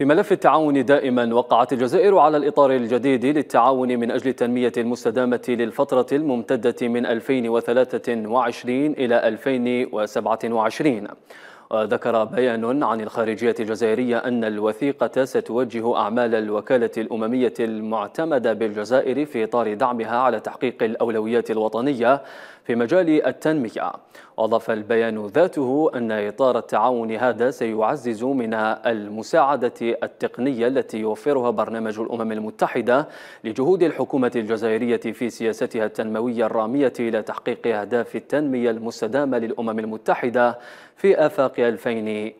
في ملف التعاون دائما وقعت الجزائر على الإطار الجديد للتعاون من أجل التنمية المستدامة للفترة الممتدة من 2023 إلى 2027 وذكر بيان عن الخارجية الجزائرية أن الوثيقة ستوجه أعمال الوكالة الأممية المعتمدة بالجزائر في إطار دعمها على تحقيق الأولويات الوطنية في مجال التنمية وأضاف البيان ذاته أن إطار التعاون هذا سيعزز من المساعدة التقنية التي يوفرها برنامج الأمم المتحدة لجهود الحكومة الجزائرية في سياستها التنموية الرامية إلى تحقيق أهداف التنمية المستدامة للأمم المتحدة في آفاق 2030